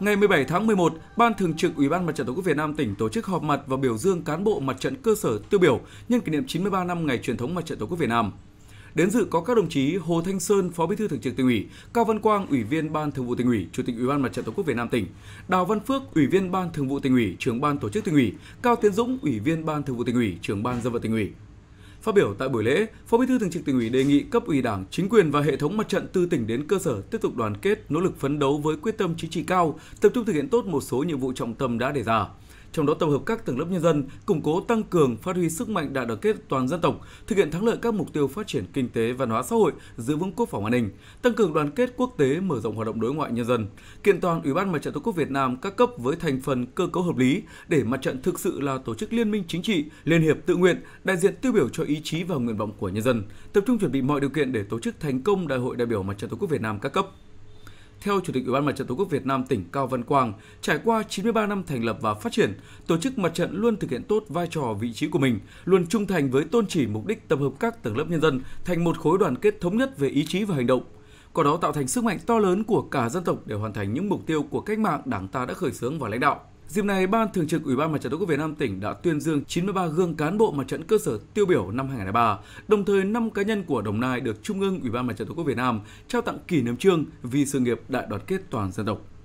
Ngày 17 tháng 11, Ban Thường trực Ủy ban Mặt trận Tổ quốc Việt Nam tỉnh tổ chức họp mặt và biểu dương cán bộ mặt trận cơ sở tiêu biểu nhân kỷ niệm 93 năm ngày truyền thống Mặt trận Tổ quốc Việt Nam. Đến dự có các đồng chí Hồ Thanh Sơn, Phó Bí thư Thường trực Tỉnh ủy, Cao Văn Quang, Ủy viên Ban Thường vụ Tỉnh ủy, Chủ tịch Ủy ban Mặt trận Tổ quốc Việt Nam tỉnh, Đào Văn Phước, Ủy viên Ban Thường vụ Tỉnh ủy, Trưởng ban Tổ chức Tỉnh ủy, Cao Tiến Dũng, Ủy viên Ban Thường vụ Tỉnh ủy, Trưởng ban Dân vận Tỉnh ủy. Phát biểu tại buổi lễ, Phó Bí thư Thường trực Tỉnh ủy đề nghị cấp ủy Đảng, chính quyền và hệ thống mặt trận từ tỉnh đến cơ sở tiếp tục đoàn kết, nỗ lực phấn đấu với quyết tâm chính trị cao, tập trung thực hiện tốt một số nhiệm vụ trọng tâm đã đề ra trong đó tập hợp các tầng lớp nhân dân, củng cố tăng cường phát huy sức mạnh đại đoàn kết toàn dân tộc, thực hiện thắng lợi các mục tiêu phát triển kinh tế, văn hóa xã hội, giữ vững quốc phòng an ninh, tăng cường đoàn kết quốc tế, mở rộng hoạt động đối ngoại nhân dân, kiện toàn Ủy ban Mặt trận Tổ quốc Việt Nam các cấp với thành phần cơ cấu hợp lý để mặt trận thực sự là tổ chức liên minh chính trị, liên hiệp tự nguyện, đại diện tiêu biểu cho ý chí và nguyện vọng của nhân dân, tập trung chuẩn bị mọi điều kiện để tổ chức thành công Đại hội đại biểu Mặt trận Tổ quốc Việt Nam các cấp. Theo Chủ tịch Ủy ban Mặt trận Tổ quốc Việt Nam tỉnh Cao Văn Quang, trải qua 93 năm thành lập và phát triển, tổ chức mặt trận luôn thực hiện tốt vai trò vị trí của mình, luôn trung thành với tôn chỉ mục đích tập hợp các tầng lớp nhân dân thành một khối đoàn kết thống nhất về ý chí và hành động, có đó tạo thành sức mạnh to lớn của cả dân tộc để hoàn thành những mục tiêu của cách mạng Đảng ta đã khởi xướng và lãnh đạo. Dịp này, Ban Thường trực Ủy ban Mặt trận Tổ quốc Việt Nam tỉnh đã tuyên dương 93 gương cán bộ mặt trận cơ sở tiêu biểu năm 2023, đồng thời 5 cá nhân của Đồng Nai được Trung ương Ủy ban Mặt trận Tổ quốc Việt Nam trao tặng kỷ niệm trương vì sự nghiệp đại đoàn kết toàn dân tộc.